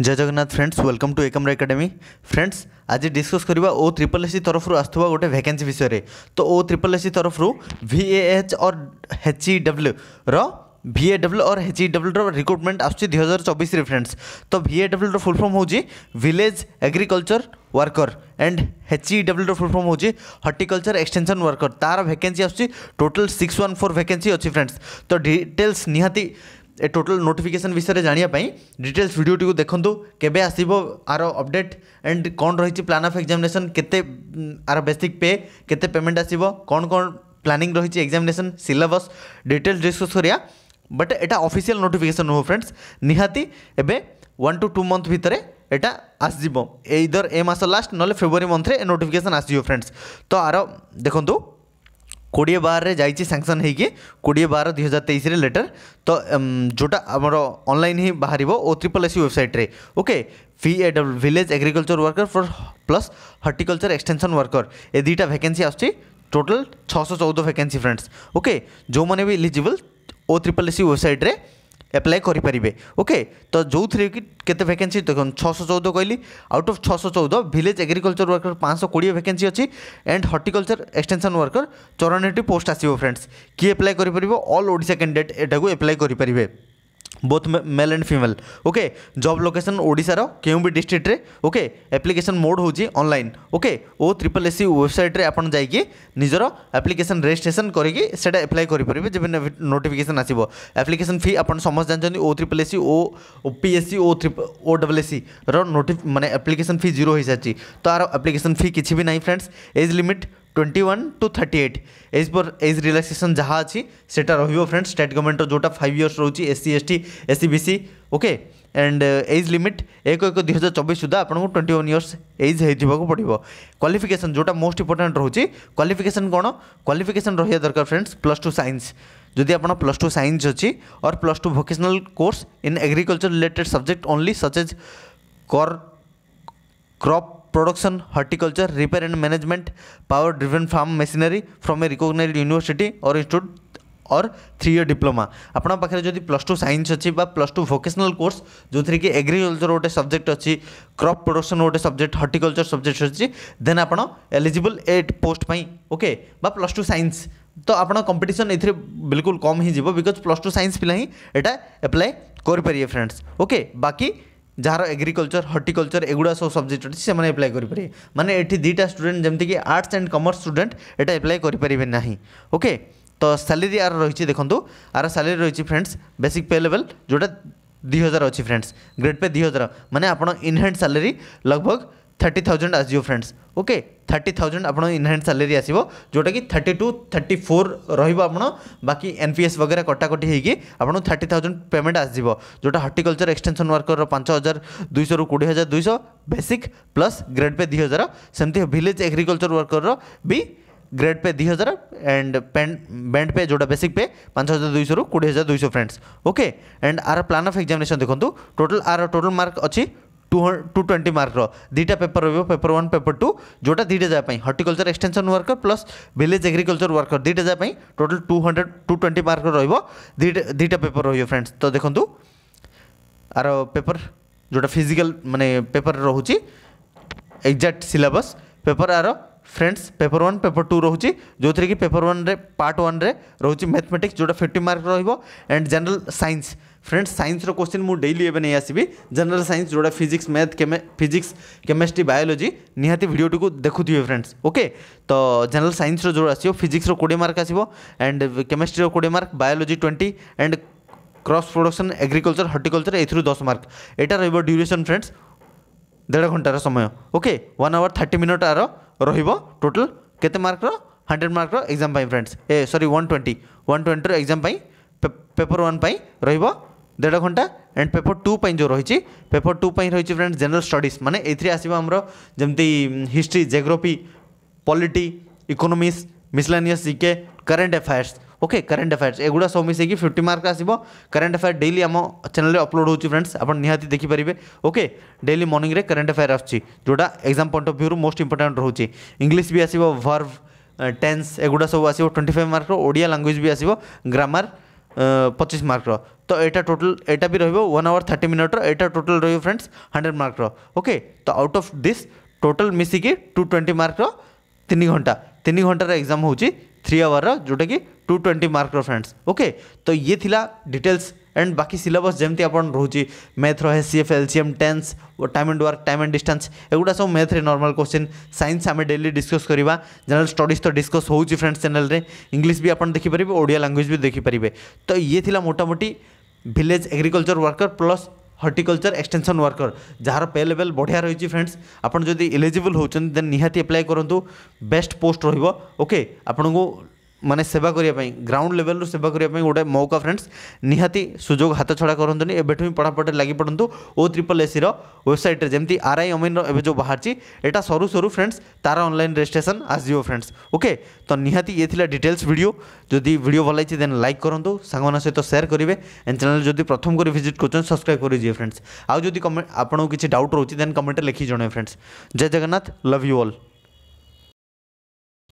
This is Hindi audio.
जय Jagannath friends welcome to Ekamra academy friends आज डिस्कस करवा ओ ट्रिपल सी तरफ आसुवा गोटे भैके विषय में तो ओ ट्रिपल एससी तरफ भी ए एच और एच ई डब्ल्यू र भि ए डब्ल्यू और एच ई डब्ल्यू रिक्रुटमेंट आस हजार चौबीस फ्रेंड्स तो भि ए डब्ल्यू रुल फर्म होज agriculture worker and H E W रुल फर्म होर्टिकलचर एक्सटेनसन वर्कर तार भैके आसोटाल सिक्स वन फोर भैके अच्छी फ्रेंड्स तो डिटेल्स निहाती ଏ ଟୋଟାଲ୍ ନୋଟିଫିକେସନ୍ ବିଷୟରେ ଜାଣିବା ପାଇଁ ଡିଟେଲ୍ସ ଭିଡ଼ିଓଟିକୁ ଦେଖନ୍ତୁ କେବେ ଆସିବ ଆର ଅପଡ଼େଟ୍ ଆଣ୍ଡ କ'ଣ ରହିଛି ପ୍ଲାନ୍ ଅଫ୍ ଏକ୍ଜାମିନେସନ୍ କେତେ ଆର ବେସିକ୍ ପେ କେତେ ପେମେଣ୍ଟ ଆସିବ କ'ଣ କ'ଣ ପ୍ଲାନିଂ ରହିଛି ଏକ୍ଜାମିନେସନ୍ ସିଲାବସ୍ ଡିଟେଲ୍ସ ଡିସ୍କସ୍ କରିବା ବଟ୍ ଏଇଟା ଅଫିସିଆଲ୍ ନୋଟିଫିକେସନ୍ ନୁହଁ ଫ୍ରେଣ୍ଡସ୍ ନିହାତି ଏବେ ୱାନ୍ ଟୁ ଟୁ ମନ୍ଥ ଭିତରେ ଏଇଟା ଆସିଯିବ ଏଇଦର ଏ ମାସ ଲାଷ୍ଟ ନହେଲେ ଫେବୃଆରୀ ମନ୍ଥରେ ନୋଟିଫିକେସନ୍ ଆସିଯିବ ଫ୍ରେଣ୍ଡସ୍ ତ ଆର ଦେଖନ୍ତୁ কোড়িয়ে বারে যাইছি স্যাংশন হয়েকি কোড়িয়ে বার দুই হাজার তেইশে লেটর তো যেটা আমার অনলাইন হি বাহার ও ট্রিপল এসি ওয়েবসাইট্রে okay VAW village agriculture worker for plus horticulture extension worker এ দুইটা ভ্যাকেন্সি আসছে टोटाल छः सौ चौदह वैकेंसी फ्रेंड्स ओके जो मैंने भी इलिजिबल ओ ट्रिपल एस वेबसाइट्रे ଆପ୍ଲାଏ କରିପାରିବେ ଓକେ ତ ଯେଉଁଥିରେ କି କେତେ ଭ୍ୟାକେନ୍ସି ଦେଖନ୍ତୁ ଛଅଶହ ଚଉଦ କହିଲି ଆଉଟ୍ ଅଫ୍ ଛଅଶହ ଚଉଦ ଭିଲେଜ୍ ଏଗ୍ରିକଲଚର ୱାର୍କର ପାଞ୍ଚଶହ କୋଡ଼ିଏ ଭ୍ୟାକେନ୍ସି ଅଛି ଆଣ୍ଡ ହର୍ଟିକଲଚର ଏକ୍ସଟେନସନ୍ ୱାର୍କର ଚଉରାନବେ ପୋଷ୍ଟ ଆସିବ ଫ୍ରେଣ୍ଡସ୍ କିଏ ଆପ୍ଲାଏ କରିପାରିବ ଅଲ୍ ଓଡ଼ିଶା କ୍ୟାଣ୍ଡିଡେଟ୍ ଏଟାକୁ ଆପ୍ଲାଏ କରିପାରିବେ both male and female okay job location ଓଡ଼ିଶାର କେଉଁ ବି ଡିଷ୍ଟ୍ରିକ୍ଟରେ ଓକେ ଆପ୍ଲିକେସନ୍ ମୋଡ଼୍ ହେଉଛି online okay O triple S C ୱେବସାଇଟ୍ରେ ଆପଣ ଯାଇକି ନିଜର ଆପ୍ଲିକେସନ୍ ରେଜିଷ୍ଟ୍ରେସନ୍ କରିକି ସେଇଟା ଆପ୍ଲାଏ କରିପାରିବେ ଯେବେ ନୋଟିଫିକେସନ୍ ଆସିବ ଆପ୍ଲିକେସନ୍ ଫି ଆପଣ ସମସ୍ତେ ଜାଣିଛନ୍ତି O triple S C O P S C O O double S ସିର ନୋଟି ମାନେ ଆପ୍ଲିକେସନ୍ ଫି ଜିରୋ ହୋଇସାରିଛି ତ ଆର ଆପ୍ଲିକେସନ୍ ଫି କିଛି ବି ନାହିଁ friends age limit twenty one two thirty eight age पर एज रिलाक्सेसन जहाँ अच्छी से फ्रेंड्स स्टेट गवर्नमेंट जो फाइव इयर्स रोचे S C S T S C B C okay and age limit एक एक दुई हजार चबीस सुधा आपको ट्वेंटी वन इयर्स एज हो पड़ो क्वाफिकेसन जोटा मोस्ट इंपोर्टाट रोचे क्वाफिकेसन कौन क्वाफिकेसन रही दरकार फ्रेंड्स प्लस टू सैंस जदि आप प्लस टू सैंस अच्छी और plus two vocational course in agriculture related subject only such as कर crop production, horticulture, repair and management, power driven farm machinery from a recognized university or institute और थ्री इयर डिप्लोमा आपन पाखे जदि प्लस टू सैंस अच्छी प्लस टू भोकेशनाल कोर्स जो थी कि एग्रिकलचर गोटे सब्जेक्ट अच्छी क्रप प्रोडक्शन गोटे सब्जेक्ट हर्टिकलचर सब्जेक्ट अच्छी देन आप एलिजिबल ए post okay plus two science তো আপনার কম্পিটিশন এর বিলকুল কম হয়ে যাব বিকজ প্লস টু সাইন্স পিলা হি এটা আপ্লাই করে পারিবে ফ্রেন্ডস ওকে বাকি जहाँ एग्रिकलचर हर्टिकलचर एगुड़ा सब सब्जेक्ट अच्छे से एप्लाय करेंगे मैंने ये दुईटा स्टूडेंट जमीक आर्ट्स एंड कमर्स स्टूडेंट एटा एप्लाय करें ना ओके तो सैलरी आर रही देखो आर सैलरी रही फ्रेंड्स बेसिक पे लेवल जोटा दुई हजार अच्छी फ्रेंड्स ग्रेड पे दुई हजार मैंने आप इनहैंड सालरी लगभग थर्टी थाउजेंड आसो फ्रेंड्स ओके थर्टी थाउजेंड आप इनहैंड सालेरी आसो जोटा कि थर्टी टू थर्टी फोर रोन बाकी एनपीएस वगैरह कटाकटी होगी आपको थर्टी थाउजेंड पेमेंट आसो जोटा हर्टिकलचर एक्सटेनसन वर्कर पांच हजार दुई रु कोड़े हजार दुईश बेसिक प्लस ग्रेड पे दुई हजार सेमती भिलेज एग्रिकलचर वर्कर भी ग्रेड पे दुई हजार एंड बैंड पे जोटा बेसिक पे पांच हजार दुई रु कोड़े हजार दुईश फ्रेंड्स ओके एंड आर प्लान अफ एक्जामेसन देखो टोटल आर टोटल मार्क अच्छी টু টু টোয়েন্টি মার্কর দুইটা পেপর রহব পেপর ওয়ান পেপর টু যেটা দুইটা যা horticulture extension worker plus village agriculture worker দুইটা যা total two hundred two twenty মার্কর রহব দুইটা দুইটা পেপর রহব ফ্রেন্ডস তো দেখুন আর পেপর যেটা ফিজিক্যাল মানে পেপর রহুচি এক্জাক্ট সিলেবস পেপর আর friends paper one paper two রয়েছে যেথিরে কি পেপর ওয়ান পার্ট ওয়ান রয়েছে ম্যাথমেটিক্স যেটা ফিফটি মার্ক রহব and general science friends science question मु डेली एवं नहीं आसबि जनरल साइंस जोड़ा physics math physics chemistry biology निहाती भिडियोटी को देखुए फ्रेंड्स ओके तो जनरल साइंस जो आसो फिजिक्स कोड़े मार्क आसो एंड केमिस्ट्री कोड़े mark biology twenty and crop production agriculture horticulture ए दस मार्क यटा रोब ड्यूरेसन फ्रेंड्स देढ़ घंटार समय okay one hour thirty minute आर रोटाल केते mark hundred mark exam friends ए सरी one twenty one twenty exam paper one रोब দেড় ঘণ্টা এন্ড পেপর টু যে রয়েছে পেপর টু রয়েছে ফ্রেন্ড জেনারেল স্টডিজ মানে এইথে আসবে আমার যেমতি history geography polity economics miscellaneous GK current affairs okay current affairs এগুলা সব মিশাইকি ফিফটি মার্ক আসব কারেন্ট আফেয়ার ডেইলি আম চ্যানেল অপলোড হচ্ছে ফ্রেন্ডস আপনার নিহতি দেখিপারে ওকে ডেইলি মর্নিংরে কারেন্ট আফেয়ার আসছে যেটা exam point of view most important রয়েছে ইংলিশ বি আসব ভার্ভ টেন্স এগুলা সব আসব টোয়েন্টি ফাইভ মার্কর ওড়িয়া ল্যাঙ্গুয়েজ বি আসব গ্রামার পঁচিশ মার্কর ତ ଏଇଟା ଟୋଟାଲ୍ ଏଇଟା ବି ରହିବ ୱାନ୍ ଆୱାର୍ ଥାର୍ଟି ମିନିଟ୍ର ଏଇଟା ଟୋଟାଲ୍ ରହିବ ଫ୍ରେଣ୍ଡସ୍ ହଣ୍ଡ୍ରେଡ଼ ମାର୍କର ଓକେ ତ ଆଉଟ୍ ଅଫ୍ ଦିସ୍ ଟୋଟାଲ୍ ମିଶିକି ଟୁ ଟ୍ୱେଣ୍ଟି ମାର୍କର ତିନି ଘଣ୍ଟା ତିନି ଘଣ୍ଟାର ଏକ୍ଜାମ୍ ହେଉଛି थ्री आवर जोटा कि two twenty mark friends okay तो ये थिला डिटेल्स एंड बाकी सिलेबस जमी आप रोचे मैथ्र एस सी एफ एलसीएम सी टेन्स time and work time and distance एगुड़ा सब मैथ्रे नर्माल क्वेश्चन सैंस आम डेली डिस्कस करवा जेनेल स्टडीज तो डिस्कस हो फ्रेंड्स चैनल में इंग्लीश भी आपड़ देखिपारे ओडिया लांगुएज भी देखिपारे तो ये थिला मोटामोटी village agriculture worker plus horticulture extension worker যার পে লেভেল বঢ়িয়া রয়েছে ফ্রেন্ডস আপনার যদি ইলিজিবল হচ্ছেন দেন নিহতি আপ্লাই করতু বেস্ট পোস্ট রহব ওকে আপনার ମାନେ ସେବା କରିବା ପାଇଁ ଗ୍ରାଉଣ୍ଡ ଲେଭେଲରୁ ସେବା କରିବା ପାଇଁ ଗୋଟେ ମୌକା ଫ୍ରେଣ୍ଡସ୍ ନିହାତି ସୁଯୋଗ ହାତ ଛଡ଼ା କରନ୍ତୁନି ଏବେଠୁ ହିଁ ପଢ଼ାପଢ଼ିରେ ଲାଗି ପଡ଼ନ୍ତୁ ଓ ଟ୍ରିପଲ୍ ଏସିର ୱେବସାଇଟ୍ରେ ଯେମିତି ଆର୍ ଆଇ ଅମିନ୍ର ଏବେ ଯେଉଁ ବାହାରିଛି ଏଇଟା ସରୁ ସରୁ ଫ୍ରେଣ୍ଡସ୍ ତାର ଅନଲାଇନ୍ ରେଜିଷ୍ଟ୍ରେସନ୍ ଆସିଯିବ ଫ୍ରେଣ୍ଡସ୍ ଓକେ ତ ନିହାତି ଇଏ ଥିଲା ଡିଟେଲ୍ସ ଭିଡ଼ିଓ ଯଦି ଭିଡ଼ିଓ ଭଲ ହେଇଛି ଦେନ୍ ଲାଇକ୍ କରନ୍ତୁ ସାଙ୍ଗମାନଙ୍କ ସହିତ ସେୟାର କରିବେ ଏଣ୍ଡ ଚ୍ୟାନେଲ୍ ଯଦି ପ୍ରଥମ କରି ଭିଜିଟ୍ କରୁଛନ୍ତି ସବସ୍କ୍ରାଇବ୍ କରିଯିବେ ଫ୍ରେଣ୍ଡସ୍ ଆଉ ଯଦି କମେଣ୍ଟ ଆପଣଙ୍କୁ କିଛି ଡାଉଟ୍ ରହୁଛି ଦେନ୍ କମେଣ୍ଟରେ ଲେଖି ଜଣାଇବେ ଫ୍ରେଣ୍ଡସ୍ ଜୟ ଜଗନ୍ନାଥ ଲଭ୍ ୟୁ ଅଲ୍